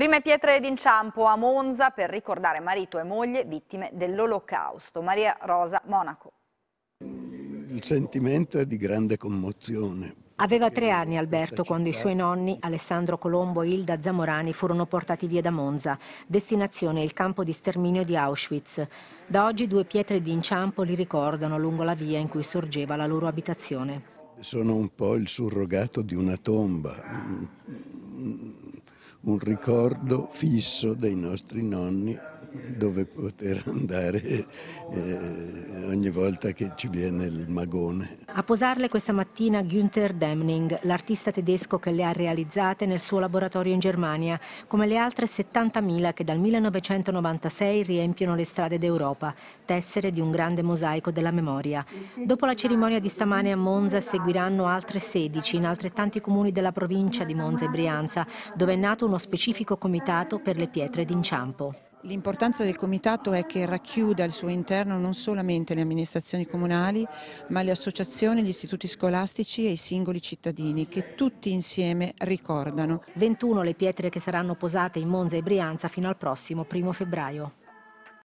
Prime pietre d'inciampo a Monza per ricordare marito e moglie vittime dell'olocausto. Maria Rosa Monaco. Il sentimento è di grande commozione. Aveva tre anni Alberto quando i suoi nonni, Alessandro Colombo e Hilda Zamorani, furono portati via da Monza, destinazione il campo di sterminio di Auschwitz. Da oggi due pietre d'inciampo li ricordano lungo la via in cui sorgeva la loro abitazione sono un po' il surrogato di una tomba, un ricordo fisso dei nostri nonni dove poter andare eh, ogni volta che ci viene il magone. A posarle questa mattina Günther Demning, l'artista tedesco che le ha realizzate nel suo laboratorio in Germania, come le altre 70.000 che dal 1996 riempiono le strade d'Europa, tessere di un grande mosaico della memoria. Dopo la cerimonia di stamane a Monza seguiranno altre 16 in altrettanti comuni della provincia di Monza e Brianza, dove è nato un uno specifico comitato per le pietre d'inciampo. L'importanza del comitato è che racchiude al suo interno non solamente le amministrazioni comunali, ma le associazioni, gli istituti scolastici e i singoli cittadini che tutti insieme ricordano. 21 le pietre che saranno posate in Monza e Brianza fino al prossimo primo febbraio.